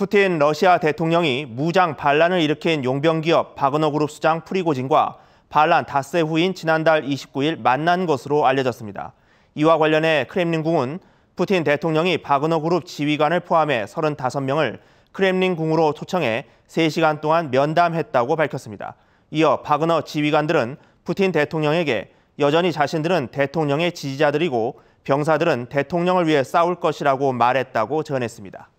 푸틴 러시아 대통령이 무장 반란을 일으킨 용병기업 바그너 그룹 수장 프리고진과 반란 닷새 후인 지난달 29일 만난 것으로 알려졌습니다. 이와 관련해 크렘린궁은 푸틴 대통령이 바그너 그룹 지휘관을 포함해 35명을 크렘린궁으로 초청해 3시간 동안 면담했다고 밝혔습니다. 이어 바그너 지휘관들은 푸틴 대통령에게 여전히 자신들은 대통령의 지지자들이고 병사들은 대통령을 위해 싸울 것이라고 말했다고 전했습니다.